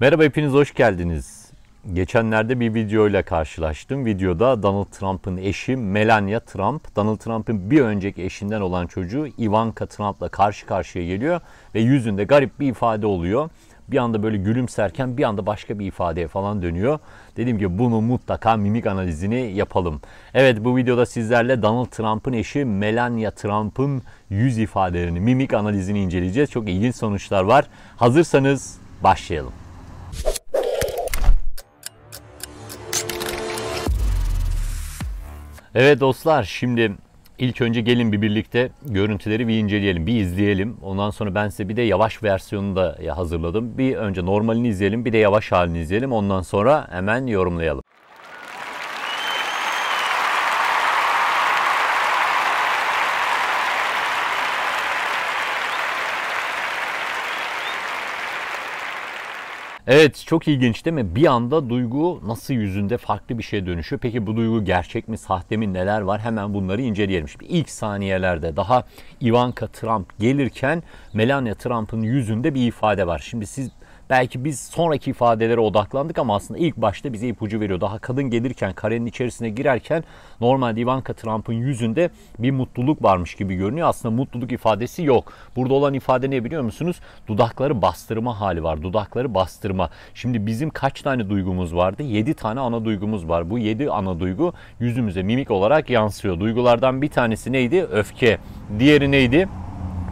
Merhaba hepiniz hoş geldiniz. Geçenlerde bir videoyla karşılaştım. Videoda Donald Trump'ın eşi Melania Trump, Donald Trump'ın bir önceki eşinden olan çocuğu Ivanka Trump'la karşı karşıya geliyor ve yüzünde garip bir ifade oluyor. Bir anda böyle gülümserken bir anda başka bir ifadeye falan dönüyor. Dedim ki bunu mutlaka mimik analizini yapalım. Evet bu videoda sizlerle Donald Trump'ın eşi Melania Trump'ın yüz ifadelerini, mimik analizini inceleyeceğiz. Çok ilginç sonuçlar var. Hazırsanız başlayalım. Evet dostlar şimdi ilk önce gelin bir birlikte görüntüleri bir inceleyelim, bir izleyelim. Ondan sonra ben size bir de yavaş versiyonunu da hazırladım. Bir önce normalini izleyelim, bir de yavaş halini izleyelim. Ondan sonra hemen yorumlayalım. Evet çok ilginç değil mi? Bir anda duygu nasıl yüzünde farklı bir şeye dönüşüyor? Peki bu duygu gerçek mi sahte mi neler var? Hemen bunları inceleyelim. Şimdi ilk saniyelerde daha Ivanka Trump gelirken Melania Trump'ın yüzünde bir ifade var. Şimdi siz Belki biz sonraki ifadelere odaklandık ama aslında ilk başta bize ipucu veriyor. Daha kadın gelirken, karenin içerisine girerken normal Ivanka Trump'ın yüzünde bir mutluluk varmış gibi görünüyor. Aslında mutluluk ifadesi yok. Burada olan ifade ne biliyor musunuz? Dudakları bastırma hali var. Dudakları bastırma. Şimdi bizim kaç tane duygumuz vardı? 7 tane ana duygumuz var. Bu 7 ana duygu yüzümüze mimik olarak yansıyor. Duygulardan bir tanesi neydi? Öfke. Diğeri neydi?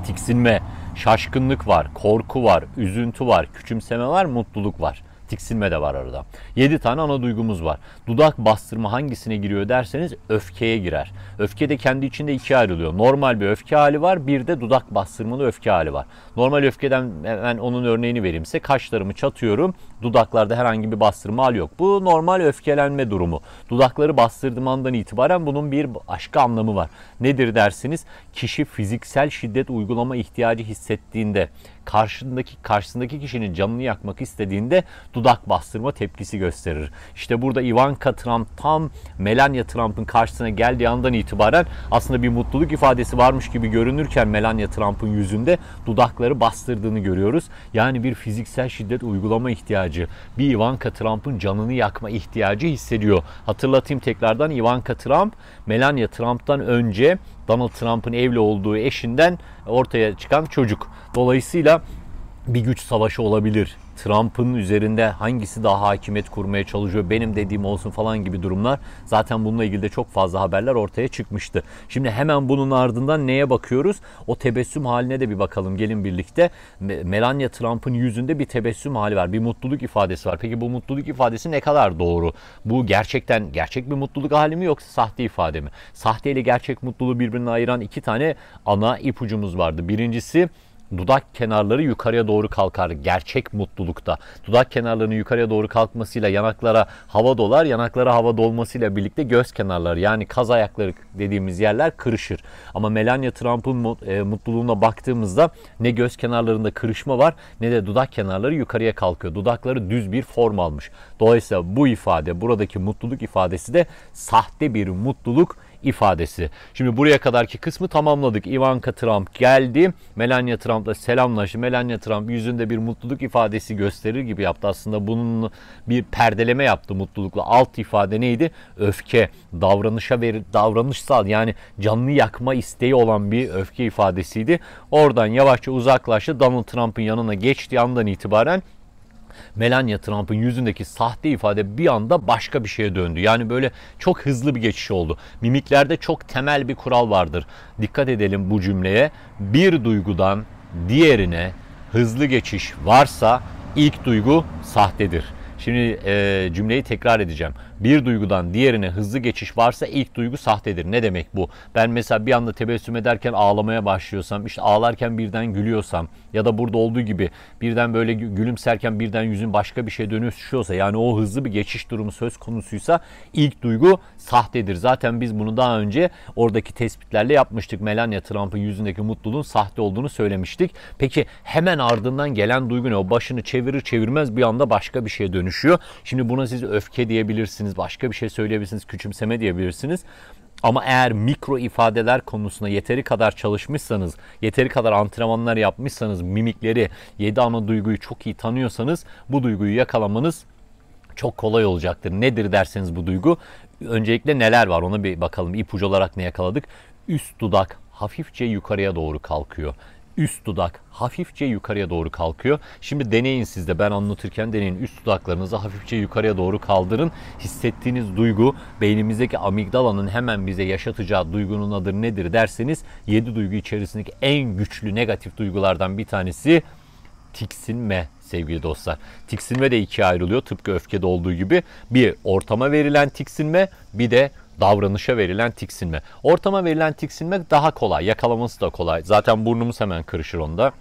Tiksinme şaşkınlık var, korku var, üzüntü var, küçümseme var, mutluluk var tiksinme de var arada. 7 tane ana duygumuz var. Dudak bastırma hangisine giriyor derseniz öfkeye girer. Öfke de kendi içinde ikiye ayrılıyor. Normal bir öfke hali var bir de dudak bastırmalı öfke hali var. Normal öfkeden ben onun örneğini vereyim size. Kaşlarımı çatıyorum. Dudaklarda herhangi bir bastırma hali yok. Bu normal öfkelenme durumu. Dudakları bastırdığım andan itibaren bunun bir başka anlamı var. Nedir dersiniz? Kişi fiziksel şiddet uygulama ihtiyacı hissettiğinde karşındaki karşısındaki kişinin canını yakmak istediğinde dudak bastırma tepkisi gösterir. İşte burada Ivanka Trump tam Melania Trump'ın karşısına geldiği andan itibaren aslında bir mutluluk ifadesi varmış gibi görünürken Melania Trump'ın yüzünde dudakları bastırdığını görüyoruz. Yani bir fiziksel şiddet uygulama ihtiyacı, bir Ivanka Trump'ın canını yakma ihtiyacı hissediyor. Hatırlatayım tekrardan Ivanka Trump, Melania Trump'tan önce Donald Trump'ın evli olduğu eşinden ortaya çıkan çocuk. Dolayısıyla bir güç savaşı olabilir Trump'ın üzerinde hangisi daha hakimiyet kurmaya çalışıyor benim dediğim olsun falan gibi durumlar zaten bununla ilgili de çok fazla haberler ortaya çıkmıştı. Şimdi hemen bunun ardından neye bakıyoruz? O tebessüm haline de bir bakalım gelin birlikte. Melania Trump'ın yüzünde bir tebessüm hali var. Bir mutluluk ifadesi var. Peki bu mutluluk ifadesi ne kadar doğru? Bu gerçekten gerçek bir mutluluk hali mi yoksa sahte ifade mi? Sahte ile gerçek mutluluğu birbirine ayıran iki tane ana ipucumuz vardı. Birincisi dudak kenarları yukarıya doğru kalkar gerçek mutlulukta. Dudak kenarlarının yukarıya doğru kalkmasıyla yanaklara hava dolar. Yanaklara hava dolmasıyla birlikte göz kenarları yani kaz ayakları dediğimiz yerler kırışır. Ama Melania Trump'ın e, mutluluğuna baktığımızda ne göz kenarlarında kırışma var ne de dudak kenarları yukarıya kalkıyor. Dudakları düz bir form almış. Dolayısıyla bu ifade buradaki mutluluk ifadesi de sahte bir mutluluk ifadesi. Şimdi buraya kadarki kısmı tamamladık. Ivanka Trump geldi. Melania Trump'la selamlaştı. Melania Trump yüzünde bir mutluluk ifadesi gösterir gibi yaptı. Aslında bunun bir perdeleme yaptı mutlulukla. Alt ifade neydi? Öfke, davranışa ver, davranışsal yani canlı yakma isteği olan bir öfke ifadesiydi. Oradan yavaşça uzaklaştı. Donald Trump'ın yanına geçtiği andan itibaren Melania Trump'ın yüzündeki sahte ifade bir anda başka bir şeye döndü. Yani böyle çok hızlı bir geçiş oldu. Mimiklerde çok temel bir kural vardır. Dikkat edelim bu cümleye. Bir duygudan diğerine hızlı geçiş varsa ilk duygu sahtedir. Şimdi e, cümleyi tekrar edeceğim bir duygudan diğerine hızlı geçiş varsa ilk duygu sahtedir. Ne demek bu? Ben mesela bir anda tebessüm ederken ağlamaya başlıyorsam, işte ağlarken birden gülüyorsam ya da burada olduğu gibi birden böyle gülümserken birden yüzün başka bir şeye dönüşüyorsa yani o hızlı bir geçiş durumu söz konusuysa ilk duygu sahtedir. Zaten biz bunu daha önce oradaki tespitlerle yapmıştık. Melania Trump'ın yüzündeki mutluluğun sahte olduğunu söylemiştik. Peki hemen ardından gelen duygu ne? O başını çevirir çevirmez bir anda başka bir şeye dönüşüyor. Şimdi buna siz öfke diyebilirsiniz diyebilirsiniz, başka bir şey söyleyebilirsiniz, küçümseme diyebilirsiniz. Ama eğer mikro ifadeler konusunda yeteri kadar çalışmışsanız, yeteri kadar antrenmanlar yapmışsanız, mimikleri, 7 ana duyguyu çok iyi tanıyorsanız bu duyguyu yakalamanız çok kolay olacaktır. Nedir derseniz bu duygu? Öncelikle neler var ona bir bakalım. İpucu olarak ne yakaladık? Üst dudak hafifçe yukarıya doğru kalkıyor üst dudak hafifçe yukarıya doğru kalkıyor. Şimdi deneyin siz de ben anlatırken deneyin. Üst dudaklarınızı hafifçe yukarıya doğru kaldırın. Hissettiğiniz duygu beynimizdeki amigdalanın hemen bize yaşatacağı duygunun adı nedir derseniz 7 duygu içerisindeki en güçlü negatif duygulardan bir tanesi tiksinme sevgili dostlar. Tiksinme de ikiye ayrılıyor tıpkı öfkede olduğu gibi. Bir ortama verilen tiksinme bir de davranışa verilen tiksinme. Ortama verilen tiksinme daha kolay. Yakalaması da kolay. Zaten burnumuz hemen kırışır onda.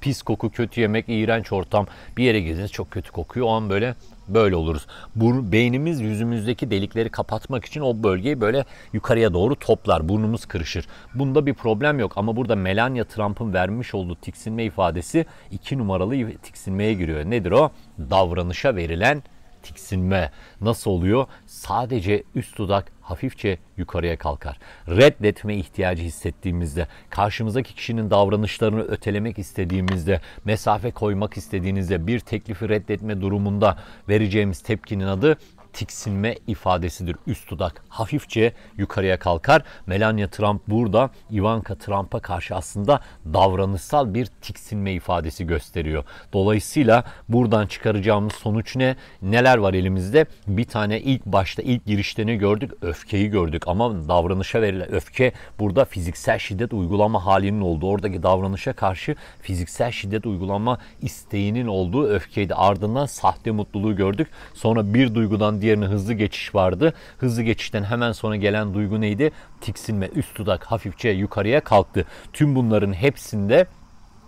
Pis koku, kötü yemek, iğrenç ortam. Bir yere girdiniz çok kötü kokuyor. O an böyle böyle oluruz. Burn, beynimiz yüzümüzdeki delikleri kapatmak için o bölgeyi böyle yukarıya doğru toplar. Burnumuz kırışır. Bunda bir problem yok ama burada Melania Trump'ın vermiş olduğu tiksinme ifadesi iki numaralı tiksinmeye giriyor. Nedir o? Davranışa verilen tiksinme nasıl oluyor? Sadece üst dudak hafifçe yukarıya kalkar. Reddetme ihtiyacı hissettiğimizde, karşımızdaki kişinin davranışlarını ötelemek istediğimizde, mesafe koymak istediğinizde bir teklifi reddetme durumunda vereceğimiz tepkinin adı tiksinme ifadesidir. Üst dudak hafifçe yukarıya kalkar. Melania Trump burada Ivanka Trump'a karşı aslında davranışsal bir tiksinme ifadesi gösteriyor. Dolayısıyla buradan çıkaracağımız sonuç ne? Neler var elimizde? Bir tane ilk başta ilk girişte gördük? Öfkeyi gördük ama davranışa verilen öfke burada fiziksel şiddet uygulama halinin olduğu, oradaki davranışa karşı fiziksel şiddet uygulama isteğinin olduğu öfkeydi. Ardından sahte mutluluğu gördük. Sonra bir duygudan diğerine hızlı geçiş vardı. Hızlı geçişten hemen sonra gelen duygu neydi? Tiksinme, üst dudak hafifçe yukarıya kalktı. Tüm bunların hepsinde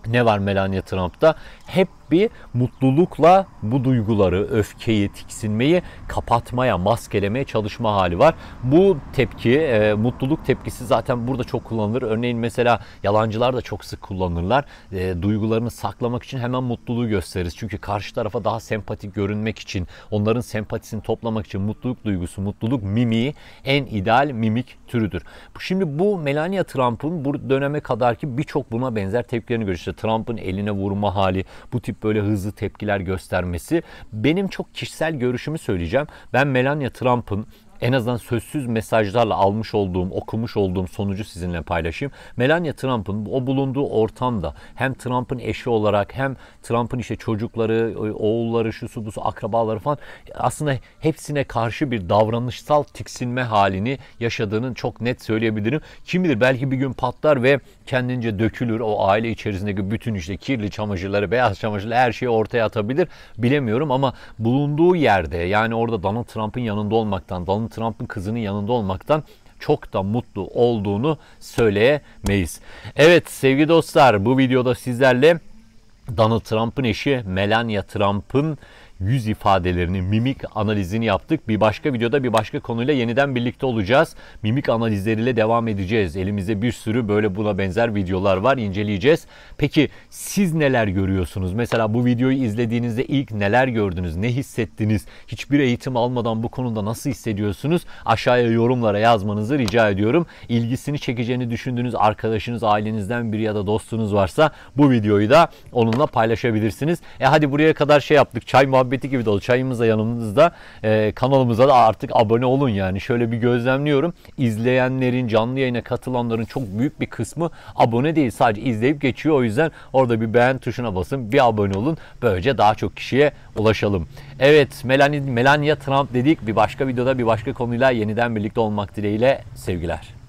ne var Melania Trump'ta? Hep bir mutlulukla bu duyguları, öfkeyi, tiksinmeyi kapatmaya, maskelemeye çalışma hali var. Bu tepki, e, mutluluk tepkisi zaten burada çok kullanılır. Örneğin mesela yalancılar da çok sık kullanırlar. E, duygularını saklamak için hemen mutluluğu gösteririz. Çünkü karşı tarafa daha sempatik görünmek için, onların sempatisini toplamak için mutluluk duygusu, mutluluk mimiği en ideal mimik türüdür. Şimdi bu Melania Trump'ın bu döneme kadarki birçok buna benzer tepkilerini görüyoruz. İşte Trump'ın eline vurma hali, bu tip tip böyle hızlı tepkiler göstermesi. Benim çok kişisel görüşümü söyleyeceğim. Ben Melania Trump'ın en azından sözsüz mesajlarla almış olduğum, okumuş olduğum sonucu sizinle paylaşayım. Melania Trump'ın o bulunduğu ortamda hem Trump'ın eşi olarak hem Trump'ın işte çocukları, e, oğulları, şu su bu su akrabaları falan aslında hepsine karşı bir davranışsal tiksinme halini yaşadığını çok net söyleyebilirim. Kim bilir belki bir gün patlar ve kendince dökülür. O aile içerisindeki bütün işte kirli çamaşırları, beyaz çamaşırları her şeyi ortaya atabilir. Bilemiyorum ama bulunduğu yerde yani orada Donald Trump'ın yanında olmaktan, Donald Trump'ın kızının yanında olmaktan çok da mutlu olduğunu söyleyemeyiz. Evet sevgili dostlar bu videoda sizlerle Donald Trump'ın eşi Melania Trump'ın yüz ifadelerini, mimik analizini yaptık. Bir başka videoda bir başka konuyla yeniden birlikte olacağız. Mimik analizleriyle devam edeceğiz. Elimizde bir sürü böyle buna benzer videolar var. inceleyeceğiz. Peki siz neler görüyorsunuz? Mesela bu videoyu izlediğinizde ilk neler gördünüz? Ne hissettiniz? Hiçbir eğitim almadan bu konuda nasıl hissediyorsunuz? Aşağıya yorumlara yazmanızı rica ediyorum. İlgisini çekeceğini düşündüğünüz arkadaşınız, ailenizden biri ya da dostunuz varsa bu videoyu da onunla paylaşabilirsiniz. E hadi buraya kadar şey yaptık. Çay muhabbeti muhabbeti gibi dolu. Çayımız da yanımızda. E, kanalımıza da artık abone olun yani. Şöyle bir gözlemliyorum. İzleyenlerin, canlı yayına katılanların çok büyük bir kısmı abone değil. Sadece izleyip geçiyor. O yüzden orada bir beğen tuşuna basın. Bir abone olun. Böylece daha çok kişiye ulaşalım. Evet Melania, Melania Trump dedik. Bir başka videoda bir başka konuyla yeniden birlikte olmak dileğiyle. Sevgiler.